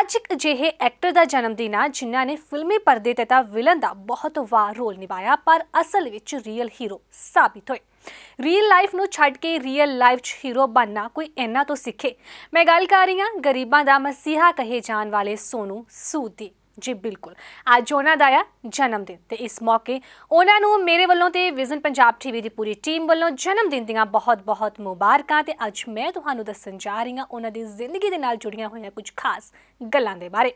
ਅੱਜ ਇੱਕ ਅਜਿਹੇ ਐਕਟਰ ਦਾ ਜਨਮ ਦਿਨ ਆ ਜਿਨ੍ਹਾਂ ਨੇ ਫਿਲਮੀ ਪਰਦੇ ਤੇ ਤਾਂ ਵਿਲਨ ਦਾ ਬਹੁਤ ਵਾਰ ਰੋਲ ਨਿਭਾਇਆ ਪਰ ਅਸਲ ਵਿੱਚ ਰੀਅਲ ਹੀਰੋ ਸਾਬਿਤ ਹੋਏ ਰੀਅਲ ਲਾਈਫ ਨੂੰ ਛੱਡ ਕੇ ਰੀਅਲ ਲਾਈਫ 'ਚ ਹੀਰੋ ਬਣਨਾ ਕੋਈ ਇਹਨਾਂ ਤੋਂ ਸਿੱਖੇ ਮੈਂ ਗੱਲ ਕਰ ਰਹੀ ਹਾਂ ਗਰੀਬਾਂ ਦਾ ਮਸੀਹਾ ਕਹੇ ਜਾਣ ਵਾਲੇ ਸੋਨੂ ਸੂਦੀ ਜੀ ਬਿਲਕੁਲ ਅੱਜ ਉਹਨਾਂ ਦਾ ਜਨਮ ਦਿਨ ਤੇ ਇਸ ਮੌਕੇ ਉਹਨਾਂ ਨੂੰ ਮੇਰੇ ਵੱਲੋਂ ਤੇ ਵਿਜ਼ਨ ਪੰਜਾਬ ਟੀਵੀ ਦੀ ਪੂਰੀ ਟੀਮ ਵੱਲੋਂ ਜਨਮ ਦਿਨ ਦੀਆਂ ਬਹੁਤ-ਬਹੁਤ ਮੁਬਾਰਕਾਂ ਤੇ ਅੱਜ ਮੈਂ ਤੁਹਾਨੂੰ ਦੱਸਣ ਜਾ ਰਹੀ ਹਾਂ ਉਹਨਾਂ ਦੀ ਜ਼ਿੰਦਗੀ ਦੇ ਨਾਲ ਜੁੜੀਆਂ ਹੋਈਆਂ ਕੁਝ ਖਾਸ ਗੱਲਾਂ ਦੇ ਬਾਰੇ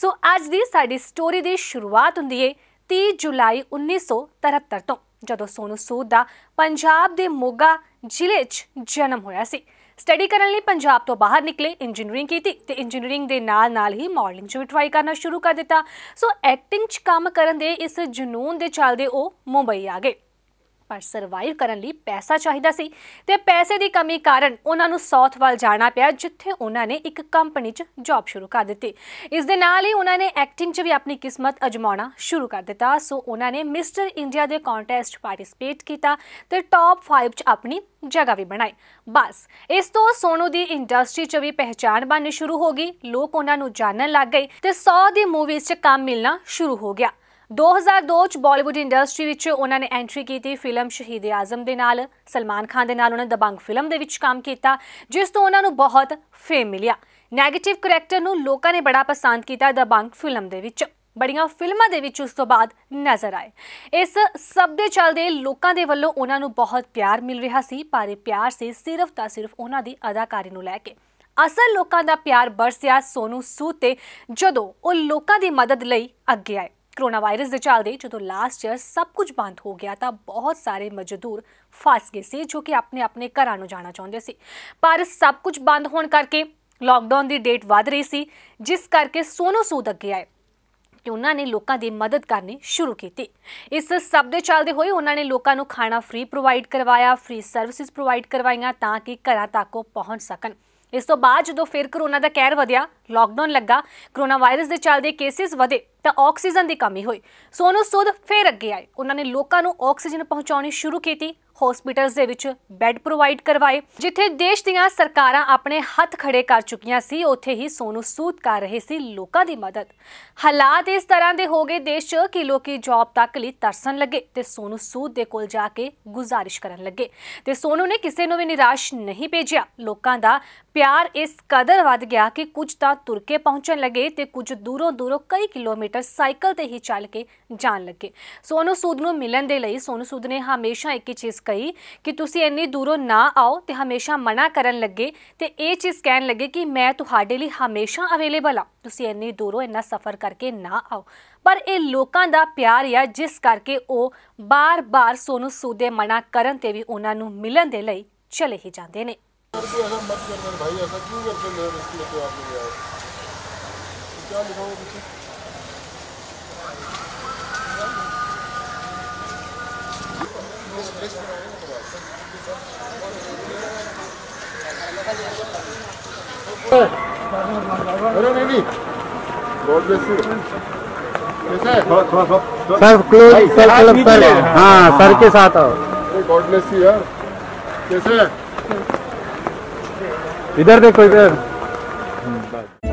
ਸੋ ਅੱਜ ਦੀ ਸਾਡੀ ਸਟੋਰੀ ਦੀ ਸ਼ੁਰੂਆਤ ਹੁੰਦੀ ਹੈ 30 ਜੁਲਾਈ 1973 ਤੋਂ ਜਦੋਂ ਸੋਨੂ ਸੂਦ ਦਾ ਪੰਜਾਬ ਦੇ ਮੋਗਾ ਜ਼ਿਲ੍ਹੇ 'ਚ ਜਨਮ ਹੋਇਆ ਸੀ ਸਟੱਡੀ ਕਰਨ ਲਈ ਪੰਜਾਬ ਤੋਂ ਬਾਹਰ ਨਿਕਲੇ ਇੰਜੀਨੀਅਰਿੰਗ ਕੀਤੀ ਤੇ ਇੰਜੀਨੀਅਰਿੰਗ ਦੇ ਨਾਲ-ਨਾਲ ਹੀ ਮਾਡਲਿੰਗ 'ਚ ਵੀ ਟਰਾਈ ਕਰਨਾ ਸ਼ੁਰੂ ਕਰ ਦਿੱਤਾ ਸੋ ਐਕਟਿੰਗ 'ਚ ਕੰਮ ਕਰਨ ਦੇ ਇਸ ਜਨੂਨ ਦੇ ਚੱਲਦੇ ਉਹ ਮੁੰਬਈ ਆ ਗਏ ਪਰ ਸਰਵਾਈਵ ਕਰਨ ਲਈ ਪੈਸਾ ਚਾਹੀਦਾ ਸੀ ਤੇ ਪੈਸੇ ਦੀ ਕਮੀ ਕਾਰਨ ਉਹਨਾਂ ਨੂੰ ਸਾਊਥ ਵੱਲ ਜਾਣਾ ਪਿਆ ਜਿੱਥੇ ਉਹਨਾਂ ਨੇ ਇੱਕ ਕੰਪਨੀ 'ਚ ਜੌਬ ਸ਼ੁਰੂ ਕਰ ਦਿੱਤੀ ਇਸ ਦੇ ਨਾਲ ਹੀ ਉਹਨਾਂ ਨੇ ਐਕਟਿੰਗ 'ਚ ਵੀ ਆਪਣੀ ਕਿਸਮਤ ਅਜਮਾਉਣਾ ਸ਼ੁਰੂ ਕਰ ਦਿੱਤਾ ਸੋ ਉਹਨਾਂ ਨੇ ਮਿਸਟਰ ਇੰਡੀਆ ਦੇ ਕੰਟੈਸਟ ਪਾਰਟਿਸਿਪੇਟ ਕੀਤਾ ਤੇ ਟੌਪ 5 'ਚ ਆਪਣੀ ਜਗ੍ਹਾ ਵੀ ਬਣਾਈ ਬਸ ਇਸ ਤੋਂ ਸੋਨੂ ਦੀ ਇੰਡਸਟਰੀ 'ਚ ਵੀ ਪਹਿਚਾਨ ਬਣਨੀ ਸ਼ੁਰੂ ਹੋ ਗਈ ਲੋਕ ਉਹਨਾਂ ਨੂੰ ਜਾਣਨ ਲੱਗ ਗਏ ਤੇ 100 ਦੀ ਮੂਵੀਜ਼ 'ਚ ਕੰਮ ਮਿਲਣਾ ਸ਼ੁਰੂ ਹੋ ਗਿਆ 2002 ਚ ਬਾਲੀਵੁੱਡ ਇੰਡਸਟਰੀ ਵਿੱਚ ਉਹਨਾਂ ਨੇ ਐਂਟਰੀ ਕੀਤੀ ਫਿਲਮ ਸ਼ਹੀਦ ਆਜ਼ਮ ਦੇ ਨਾਲ ਸਲਮਾਨ ਖਾਨ ਦੇ ਨਾਲ ਉਹਨਾਂ ਨੇ ਦਬੰਗ ਫਿਲਮ ਦੇ ਵਿੱਚ ਕੰਮ ਕੀਤਾ ਜਿਸ ਤੋਂ ਉਹਨਾਂ ਨੂੰ ਬਹੁਤ ਫੇਮ ਮਿਲਿਆ 네ਗੇਟਿਵ ਕੈਰੈਕਟਰ ਨੂੰ ਲੋਕਾਂ ਨੇ ਬੜਾ ਪਸੰਦ ਕੀਤਾ ਦਬੰਗ ਫਿਲਮ ਦੇ ਵਿੱਚ ਬੜੀਆਂ ਫਿਲਮਾਂ ਦੇ ਵਿੱਚ ਉਸ ਤੋਂ ਬਾਅਦ ਨਜ਼ਰ ਆਏ ਇਸ ਸਭ ਦੇ ਚੱਲਦੇ ਲੋਕਾਂ ਦੇ ਵੱਲੋਂ ਉਹਨਾਂ ਨੂੰ ਬਹੁਤ ਪਿਆਰ ਮਿਲ ਰਿਹਾ ਸੀ ਪਰ ਇਹ ਪਿਆਰ ਸੀ ਸਿਰਫ ਤਾਂ ਸਿਰਫ ਉਹਨਾਂ ਦੀ ਅਦਾਕਾਰੀ ਨੂੰ ਲੈ ਕੇ ਅਸਲ ਲੋਕਾਂ ਦਾ ਪਿਆਰ ਬਰਸਿਆ ਸੋਨੂ ਸੂਤੇ ਜਦੋਂ ਉਹ ਲੋਕਾਂ ਦੀ ਮਦਦ ਲਈ ਅੱਗੇ ਆਏ ਕਰੋਨਾ ਵਾਇਰਸ ਦੇ ਚੱਲਦੇ ਜਦੋਂ ਲਾਸਟ ਇਅਰ ਸਭ ਕੁਝ ਬੰਦ ਹੋ ਗਿਆ ਤਾਂ ਬਹੁਤ ਸਾਰੇ ਮਜ਼ਦੂਰ ਫਸ ਗਏ ਸੀ ਜੋ ਕਿ ਆਪਣੇ ਆਪਣੇ ਘਰਾਂ ਨੂੰ ਜਾਣਾ ਚਾਹੁੰਦੇ ਸੀ ਪਰ ਸਭ ਕੁਝ ਬੰਦ ਹੋਣ ਕਰਕੇ ਲਾਕਡਾਊਨ ਦੀ ਡੇਟ ਵਧ ਰਹੀ ਸੀ ਜਿਸ ਕਰਕੇ ਸੋਨੋ ਸੂਦ ਅੱਗੇ ਆਏ ਤੇ ਉਹਨਾਂ ਨੇ ਲੋਕਾਂ ਦੀ ਮਦਦ ਕਰਨੀ ਸ਼ੁਰੂ ਕੀਤੀ ਇਸ ਸਭ ਦੇ ਚੱਲਦੇ ਹੋਏ ਉਹਨਾਂ ਨੇ ਲੋਕਾਂ ਨੂੰ ਖਾਣਾ ਫ੍ਰੀ ਪ੍ਰੋਵਾਈਡ ਕਰਵਾਇਆ ਫ੍ਰੀ ਸਰਵਿਸਿਜ਼ ਪ੍ਰੋਵਾਈਡ ਕਰਵਾਈਆਂ ਤਾਂ ਕਿ ਘਰਾਂ ਤੱਕ ਉਹ ਪਹੁੰਚ ਸਕਣ ਇਸ ਤੋਂ ਬਾਅਦ ਜਦੋਂ ਫਿਰ ਕਰੋਨਾ ਦਾ ਕਹਿਰ ਵਧਿਆ ਲਾਕਡਾਊਨ ਲੱਗਾ ਕਰੋਨਾ ਵਾਇਰਸ ਦੇ ਚੱਲਦੇ ਕੇਸਿਸ ਵਧੇ ਤਾਂ ਆਕਸੀਜਨ ਦੀ ਕਮੀ ਹੋਈ ਸੋਨੂ ਸੂਦ ਫੇਰ ਅੱਗੇ ਆਏ ਉਹਨਾਂ ਨੇ ਲੋਕਾਂ ਨੂੰ ਆਕਸੀਜਨ ਪਹੁੰਚਾਉਣੀ ਸ਼ੁਰੂ ਕੀਤੀ ਹਸਪੀਟਲਸ ਦੇ ਵਿੱਚ ਬੈੱਡ ਪ੍ਰੋਵਾਈਡ ਕਰਵਾਏ ਜਿੱਥੇ ਦੇਸ਼ ਦੀਆਂ ਸਰਕਾਰਾਂ ਆਪਣੇ ਹੱਥ ਖੜੇ ਕਰ ਚੁੱਕੀਆਂ ਸੀ ਉੱਥੇ ਹੀ ਸੋਨੂ ਸੂਦ ਕਰ ਰਹੇ ਸੀ ਲੋਕਾਂ ਦੀ ਮਦਦ ਹਾਲਾਤ ਇਸ ਤਰ੍ਹਾਂ ਦੇ ਹੋ ਗਏ ਦੇਸ਼ 'ਚ ਕਿ ਲੋਕੀ ਜੌਬ ਤੱਕ ਲਈ ਤਰਸਣ ਲੱਗੇ ਤੇ ਸੋਨੂ ਸੂਦ ਦੇ ਕੋਲ ਜਾ ਕੇ ਗੁਜ਼ਾਰਿਸ਼ ਕਰਨ ਲੱਗੇ ਤੇ ਸੋਨੂ ਨੇ ਕਿਸੇ ਨੂੰ ਵੀ ਨਿਰਾਸ਼ ਨਹੀਂ ਭੇਜਿਆ ਲੋਕਾਂ ਦਾ ਪਿਆਰ ਇਸ ਕਦਰ ਵੱਧ ਗਿਆ ਕਿ ਕੁਝ ਤਾਂ ਤੁਰ ਕੇ ਪਹੁੰਚਣ ਲੱਗੇ ਤੇ ਕੁਝ ਦੂਰੋਂ ਦੂਰੋਂ ਕਈ ਕਿਲੋਮੀਟਰ ਸਾਈਕਲ ਤੇ ਹੀ ਚੱਲ ਕੇ ਜਾਣ ਲੱਗੇ ਸੋਨੂ ਸੂਦ ਨੂੰ ਮਿਲਣ ਦੇ ਲਈ ਸੋਨੂ ਸੂਦ ਨੇ ਹਮੇਸ਼ਾ ਇੱਕ ਹੀ ਚੀਜ਼ ਕਹੀ ਕਿ ਤੁਸੀਂ ਇੰਨੀ ਦੂਰੋਂ ਨਾ ਆਓ ਤੇ ਹਮੇਸ਼ਾ ਮਨਾ ਕਰਨ ਲੱਗੇ ਤੇ ਇਹ ਚੀਜ਼ ਕਹਿਣ ਲੱਗੇ ਕਿ ਮੈਂ ਤੁਹਾਡੇ ਲਈ ਹਮੇਸ਼ਾ ਅਵੇਲੇਬਲ ਆ ਤੁਸੀਂ ਇੰਨੀ ਦੂਰੋਂ ਇੰਨਾ ਸਫ਼ਰ ਕਰਕੇ ਨਾ ਆਓ ਪਰ ਇਹ ਲੋਕਾਂ ਦਾ ਪਿਆਰ ਆ ਜਿਸ ਕਰਕੇ ਉਹ ਬਾਰ-ਬਾਰ ਸੋਨੂ ਸੂਦ ਦੇ ਮਨਾ ਕਰਨ ਤੇ ਵੀ ਉਹਨਾਂ ਨੂੰ ਮਿਲਣ ਦੇ ਲਈ ਚਲੇ ਹੀ ਜਾਂਦੇ ਨੇ करके ऐसा मत करना भाई ऐसा क्यों करते मेरे रिस्क लेके आप सर क्लोज सर मतलब क्लोज सर हाँ, हाँ सर के हाँ। साथ आओ गॉड ब्लेस यू यार कैसे इधर देखो इधर हम्म,